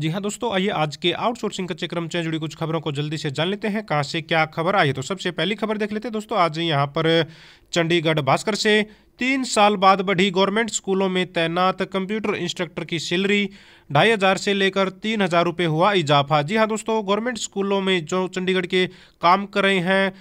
जी हाँ दोस्तों आइए आज के आउटसोर्सिंग कच्चे से जुड़ी कुछ खबरों को जल्दी से जान लेते हैं कहाँ से क्या खबर आई है तो सबसे पहली खबर देख लेते हैं दोस्तों आज यहाँ पर चंडीगढ़ भास्कर से तीन साल बाद बढ़ी गवर्नमेंट स्कूलों में तैनात कंप्यूटर इंस्ट्रक्टर की सैलरी ढाई हज़ार से लेकर तीन हज़ार रुपये हुआ इजाफा जी हाँ दोस्तों गवर्नमेंट स्कूलों में जो चंडीगढ़ के काम कर रहे हैं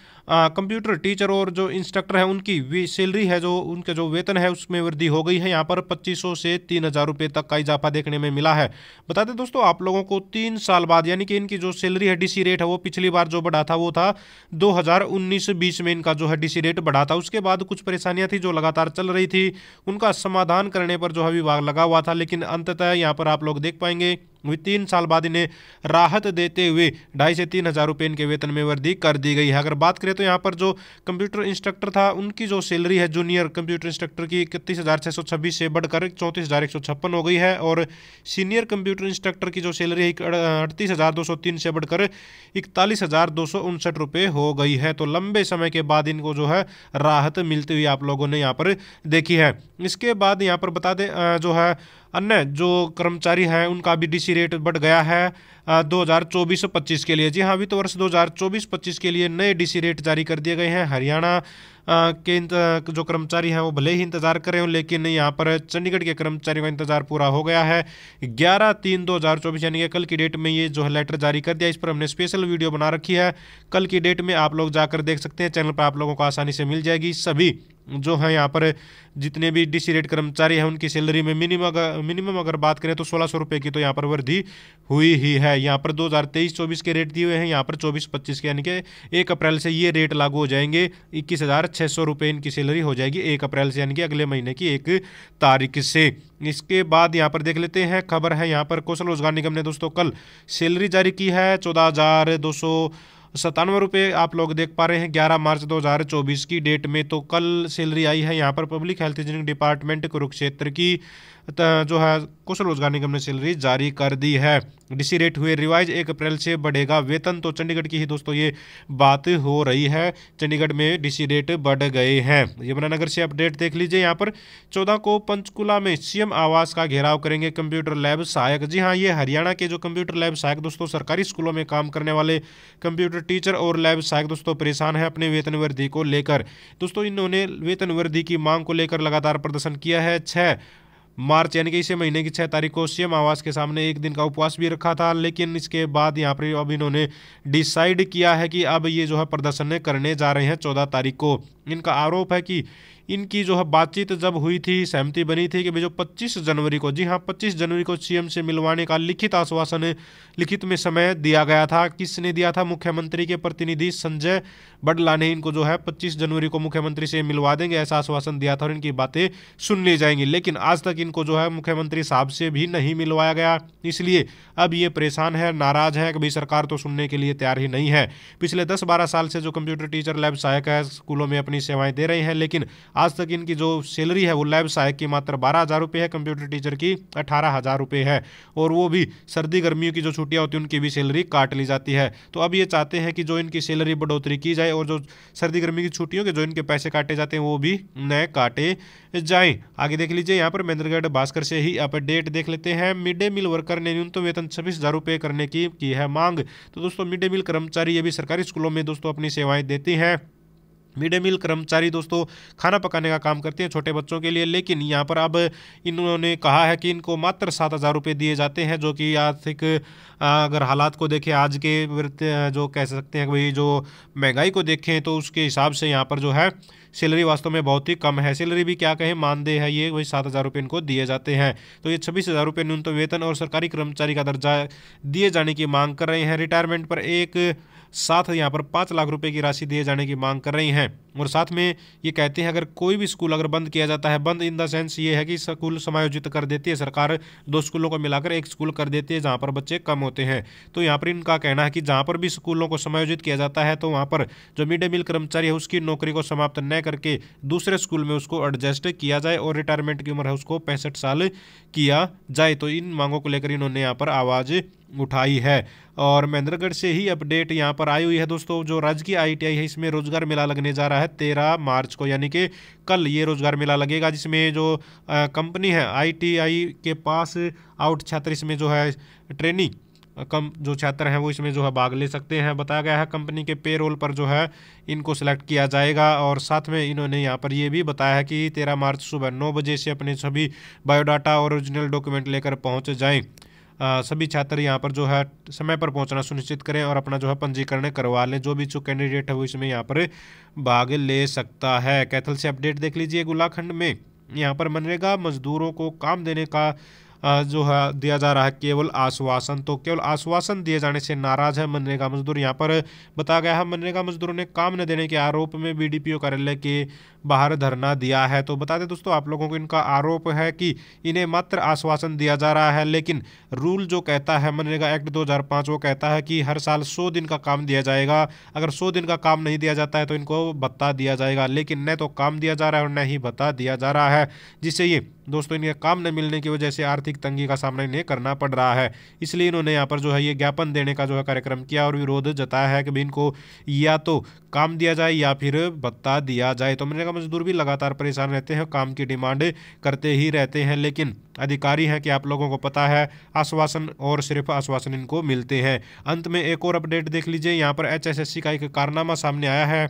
कंप्यूटर टीचर और जो इंस्ट्रक्टर हैं उनकी सैलरी है जो उनका जो वेतन है उसमें वृद्धि हो गई है यहाँ पर पच्चीस सौ से तीन हज़ार रुपये तक का इजाफा देखने में मिला है बता दें दोस्तों आप लोगों को तीन साल बाद यानी कि इनकी जो सैलरी है डी रेट है वो पिछली बार जो बढ़ा था वो था दो हज़ार उन्नीस बीस में इनका जो है डी रेट बढ़ा था उसके बाद कुछ परेशानियाँ थी जो लगातार लगातार चल रही थी उनका समाधान करने पर जो है विभाग लगा हुआ था लेकिन अंततः यहाँ पर आप लोग देख पाएंगे वही तीन साल बाद इन्हें राहत देते हुए ढाई से तीन हज़ार रुपये इनके वेतन में वृद्धि कर दी गई है अगर बात करें तो यहाँ पर जो कंप्यूटर इंस्ट्रक्टर था उनकी जो सैलरी है जूनियर कंप्यूटर इंस्ट्रक्टर की इकतीस हज़ार छः सौ छब्बीस से बढ़कर चौंतीस हज़ार एक सौ छप्पन हो गई है और सीनियर कंप्यूटर इंस्ट्रक्टर की जो सैलरी है अड़तीस हज़ार दो सौ तीन से बढ़कर इकतालीस हज़ार दो सौ उनसठ रुपये हो गई है तो लंबे समय के बाद इनको जो है राहत मिलती हुई आप लोगों ने यहाँ पर देखी है इसके बाद यहाँ पर बता दें जो है अन्य जो कर्मचारी हैं उनका भी डीसी रेट बढ़ गया है दो हज़ार चौबीस पच्चीस के लिए जी हाँ वित्त तो वर्ष दो हज़ार चौबीस पच्चीस के लिए नए डीसी रेट जारी कर दिए गए हैं हरियाणा के जो कर्मचारी हैं वो भले ही इंतज़ार कर रहे हो लेकिन यहाँ पर चंडीगढ़ के कर्मचारियों का इंतज़ार पूरा हो गया है ग्यारह तीन दो हज़ार चौबीस यानी कि कल की डेट में ये जो है लेटर जारी कर दिया इस पर हमने स्पेशल वीडियो बना रखी है कल की डेट में आप लोग जाकर देख सकते हैं चैनल पर आप लोगों को आसानी से मिल जाएगी सभी जो है यहाँ पर जितने भी डी सी रेट कर्मचारी हैं उनकी सैलरी में मिनिमम अगर मिनिमम अगर बात करें तो सोलह सौ रुपये की तो यहाँ पर वृद्धि हुई ही है यहाँ पर 2023-24 के रेट दिए हुए हैं यहाँ पर 24-25 के यानी कि एक अप्रैल से ये रेट लागू हो जाएंगे इक्कीस हज़ार छः सौ रुपये इनकी सैलरी हो जाएगी एक अप्रैल से यानी कि अगले महीने की एक तारीख से इसके बाद यहाँ पर देख लेते हैं खबर है यहाँ पर कौशल रोजगार निगम ने दोस्तों कल सैलरी जारी की है चौदह हज़ार दो सौ सत्तानवे रुपये आप लोग देख पा रहे हैं 11 मार्च 2024 की डेट में तो कल सैलरी आई है यहाँ पर public health engineering department Kurukshetra की जो है कुशल रोजगार निगम ने सैलरी जारी कर दी है डीसी रेट हुए रिवाइज एक अप्रैल से बढ़ेगा वेतन तो चंडीगढ़ की ही दोस्तों ये बात हो रही है चंडीगढ़ में डीसी रेट बढ़ गए हैं यमुनानगर से अपडेट देख लीजिए यहाँ पर चौदह को पंचकुला में सीएम आवास का घेराव करेंगे कंप्यूटर लैब सहायक जी हाँ ये हरियाणा के जो कंप्यूटर लैब सहायक दोस्तों सरकारी स्कूलों में काम करने वाले कंप्यूटर कंप्यूटर टीचर और लैब सहायक दोस्तों परेशान है अपने वेतन वृद्धि को लेकर दोस्तों इन्होंने वेतन वृद्धि की मांग को लेकर लगातार प्रदर्शन किया है छः मार्च यानी कि इसी महीने की छः तारीख को सीएम आवास के सामने एक दिन का उपवास भी रखा था लेकिन इसके बाद यहाँ पर अब इन्होंने डिसाइड किया है कि अब ये जो है प्रदर्शन करने जा रहे हैं चौदह तारीख को इनका आरोप है कि इनकी जो है बातचीत जब हुई थी सहमति बनी थी कि भाई जो पच्चीस जनवरी को जी हाँ पच्चीस जनवरी को सीएम से मिलवाने का लिखित आश्वासन लिखित में समय दिया गया था किसने दिया था मुख्यमंत्री के प्रतिनिधि संजय बडला ने इनको जो है पच्चीस जनवरी को मुख्यमंत्री से मिलवा देंगे ऐसा आश्वासन दिया था और इनकी बातें सुन ली जाएंगी लेकिन आज तक इनको जो है मुख्यमंत्री साहब से भी नहीं मिलवाया गया इसलिए अब ये परेशान है नाराज है कि सरकार तो सुनने के लिए तैयार ही नहीं है पिछले दस बारह साल से जो कंप्यूटर टीचर लैब सहायक है स्कूलों में अपनी सेवाएं दे रही हैं लेकिन आज तक इनकी जो सैलरी है वो लैब सहायक की मात्र बारह हज़ार रुपये है कंप्यूटर टीचर की अठारह हज़ार रुपये है और वो भी सर्दी गर्मियों की जो छुट्टियाँ होती हैं उनकी भी सैलरी काट ली जाती है तो अब ये चाहते हैं कि जो इनकी सैलरी बढ़ोतरी की जाए और जो सर्दी गर्मी की छुट्टियों के जो इनके पैसे काटे जाते हैं वो भी नए काटे जाएँ आगे देख लीजिए यहाँ पर महेंद्रगढ़ भास्कर से ही अपडेट देख लेते हैं मिड डे मील वर्कर ने न्यूनतम वेतन छब्बीस हज़ार रुपये करने की की है मांग तो दोस्तों मिड डे मील कर्मचारी ये भी सरकारी स्कूलों में दोस्तों अपनी सेवाएँ देती हैं मिड डे मील कर्मचारी दोस्तों खाना पकाने का काम करते हैं छोटे बच्चों के लिए लेकिन यहाँ पर अब इन्होंने कहा है कि इनको मात्र सात हज़ार रुपये दिए जाते हैं जो कि आर्थिक अगर हालात को देखें आज के जो कह सकते हैं भाई जो महंगाई को देखें तो उसके हिसाब से यहाँ पर जो है सैलरी वास्तव में बहुत ही कम है सैलरी भी क्या कहें मानदेय है ये वही सात हज़ार रुपये इनको दिए जाते हैं तो ये छब्बीस हज़ार रुपये न्यूनतम वेतन और सरकारी कर्मचारी का दर्जा दिए जाने की मांग कर रहे हैं रिटायरमेंट पर एक साथ यहाँ पर पाँच लाख रुपये की राशि दिए जाने की मांग कर रही हैं और साथ में ये कहते हैं अगर कोई भी स्कूल अगर बंद किया जाता है बंद इन द सेंस ये है कि स्कूल समायोजित कर देती है सरकार दो स्कूलों को मिलाकर एक स्कूल कर देती है जहाँ पर बच्चे कम होते हैं तो यहाँ पर इनका कहना है कि जहाँ पर भी स्कूलों को समायोजित किया जाता है तो वहाँ पर जो मिड डे मील कर्मचारी है उसकी नौकरी को समाप्त न करके दूसरे स्कूल में उसको एडजस्ट किया जाए और रिटायरमेंट की उम्र है उसको पैंसठ साल किया जाए तो इन मांगों को लेकर इन्होंने यहाँ पर आवाज़ उठाई है और महेंद्रगढ़ से ही अपडेट यहाँ पर आई हुई है दोस्तों जो राजकीय आईटीआई है इसमें रोजगार मेला लगने जा रहा है तेरह मार्च को यानी कि कल ये रोजगार मेला लगेगा जिसमें जो कंपनी है आईटीआई के पास आउट छात्र इसमें जो है ट्रेनिंग कम जो छात्र हैं वो इसमें जो है भाग ले सकते हैं बताया गया है कंपनी के पे रोल पर जो है इनको सेलेक्ट किया जाएगा और साथ में इन्होंने यहाँ पर ये भी बताया है कि तेरह मार्च सुबह नौ बजे से अपने सभी बायोडाटा और ओरिजिनल डॉक्यूमेंट लेकर पहुँच जाएँ सभी छात्र यहाँ पर जो है समय पर पहुँचना सुनिश्चित करें और अपना जो है पंजीकरण करवा लें जो भी जो कैंडिडेट है वो इसमें यहाँ पर भाग ले सकता है कैथल से अपडेट देख लीजिए गुलाखंड में यहाँ पर मनरेगा मजदूरों को काम देने का जो है दिया जा रहा है केवल आश्वासन तो केवल आश्वासन दिए जाने से नाराज है मनरेगा मजदूर यहाँ पर बताया गया है मनरेगा मजदूरों ने काम न देने के आरोप में बीडीपीओ कार्यालय के बाहर धरना दिया है तो बता दें दोस्तों आप लोगों को इनका आरोप है कि इन्हें मात्र आश्वासन दिया जा रहा है लेकिन रूल जो कहता है मनरेगा एक्ट दो वो कहता है कि हर साल सौ दिन का काम दिया जाएगा अगर सौ दिन का काम नहीं दिया जाता है तो इनको भत्ता दिया जाएगा लेकिन न तो काम दिया जा रहा है और न ही भत्ता दिया जा रहा है जिससे ये दोस्तों इन्हें काम न मिलने की वजह से आर्थिक तंगी का सामना इन्हें करना पड़ रहा है इसलिए इन्होंने यहाँ पर जो है ये ज्ञापन देने का जो है कार्यक्रम किया और विरोध जताया है कि इनको या तो काम दिया जाए या फिर भत्ता दिया जाए तो मैंने मजदूर भी लगातार परेशान रहते हैं काम की डिमांड करते ही रहते हैं लेकिन अधिकारी हैं कि आप लोगों को पता है आश्वासन और सिर्फ आश्वासन इनको मिलते हैं अंत में एक और अपडेट देख लीजिए यहाँ पर एच का एक कारनामा सामने आया है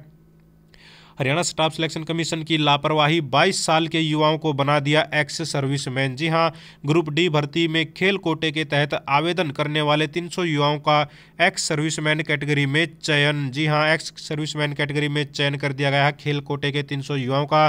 हरियाणा स्टाफ सिलेक्शन कमीशन की लापरवाही 22 साल के युवाओं को बना दिया एक्स सर्विसमैन जी हां ग्रुप डी भर्ती में खेल कोटे के तहत आवेदन करने वाले 300 युवाओं का एक्स सर्विसमैन कैटेगरी में चयन जी हां एक्स सर्विसमैन कैटेगरी में चयन कर दिया गया है खेल कोटे के तीन युवाओं का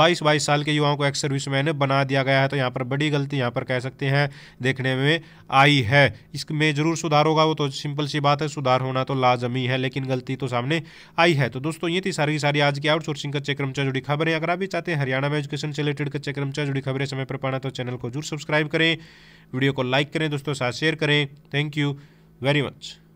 बाईस बाईस साल के युवाओं को एक्स सर्विसमैन बना दिया गया है तो यहाँ पर बड़ी गलती यहाँ पर कह सकते हैं देखने में आई है इसमें जरूर सुधार होगा वो तो सिंपल सी बात है सुधार होना तो लाजमी है लेकिन गलती तो सामने आई है तो दोस्तों ये थी सारी की सारी आज की की आउटसोर्सिंग का से जुड़ी खबरें अगर आप भी चाहते हैं हरियाणा में एजुकेशन से रिलेटेड कच्चे चेक्रम से जुड़ी खबरें समय पर पाना तो चैनल को जरूर सब्सक्राइब करें वीडियो को लाइक करें दोस्तों साथ शेयर करें थैंक यू वेरी मच